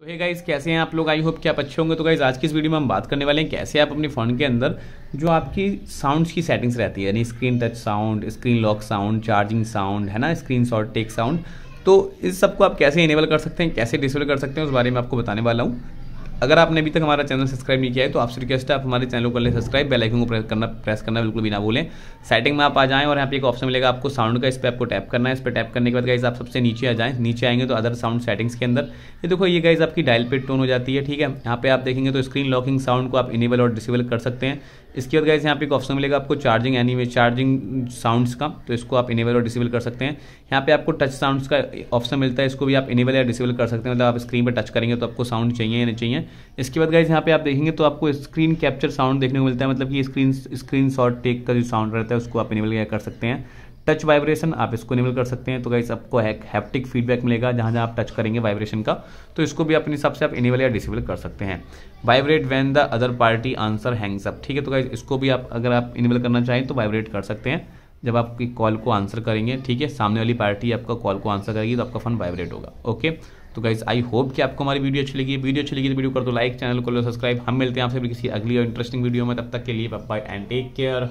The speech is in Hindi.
तो हे गाइज़ कैसे हैं आप लोग आई होप कि आप अच्छे होंगे तो गाइज़ आज की इस वीडियो में हम बात करने वाले हैं कैसे आप अपने फ़ोन के अंदर जो आपकी साउंड्स की सेटिंग्स रहती है यानी screen touch sound screen lock sound charging sound है ना स्क्रीन शॉट टेक साउंड तो इस सबको आप कैसे इनेबल कर सकते हैं कैसे डिसेबल कर सकते हैं उस बारे में आपको बताने वाला हूँ अगर आपने अभी तक हमारा चैनल सब्सक्राइब नहीं किया है तो आपसे रिक्वेस्ट है आप हमारे चैनल को ले सब्सक्राइब बेल आइकन को प्रेस करना प्रेस करना बिल्कुल भी ना भूलें सेटिंग में आप आ जाएं और यहाँ पे एक ऑप्शन मिलेगा आपको साउंड का इस पर आपको टैप करना है इस पर टैप करने के बाद गाइज आप सबसे नीचे आ जाएं नीचे आएंगे तो अदर साउंड सेटिंग्स के अंदर ये देखो ये गाइज आपकी डायल पे टोन हो जाती है ठीक है यहाँ पे आप देखेंगे तो स्क्रीन लॉकिंग साउंड को आप इनेबल और डिसेबल कर सकते हैं इसके बाद गाइज यहाँ पे एक ऑप्शन मिलेगा आपको चार्जिंग एनीमे चार्जिंग साउंड्स का तो इसको आप इनेबल और डिसेबल कर सकते हैं यहाँ पे आपको टच साउंड्स का ऑप्शन मिलता है इसको भी आप इनेबल या डिसेबल कर सकते हैं मतलब आप स्क्रीन पर टच करेंगे तो आपको साउंड चाहिए या नहीं चाहिए इसके बाद गाइज यहाँ पे आप देखेंगे तो आपको स्क्रीन कैप्चर साउंड देखने को मिलता है मतलब कि स्क्रीन स्क्रीन शॉट टेक का जो साउंड रहता है उसको आप इनेबल कर सकते हैं टच वाइब्रेशन आप इसको इनेबल कर सकते हैं तो गाइज आपको हैप्टिक फीडबैक मिलेगा जहाँ जहाँ आप टच करेंगे वाइब्रेशन का तो इसको भी अपने हिसाब से आप इनेबल या डिसेबल कर सकते हैं vibrate when the other party answer hangs up ठीक है तो गाइज इसको भी आप अगर आप इनेबल करना चाहें तो वाइब्रेट कर सकते हैं जब आप कॉल को आंसर करेंगे ठीक है सामने वाली पार्टी आपका कॉल को आंसर करेगी तो आपका फ़ोन वाइब्रेट होगा ओके तो गाइज आई होप कि आपको हमारी वीडियो अच्छी लगी वीडियो अच्छी लगी तो वीडियो कर दो लाइक चैनल को लो सब्सक्राइब हम मिलते हैं आपसे किसी अगली और इंटरेस्टिंग वीडियो में तब तक के लिए बाय एंड टेक केयर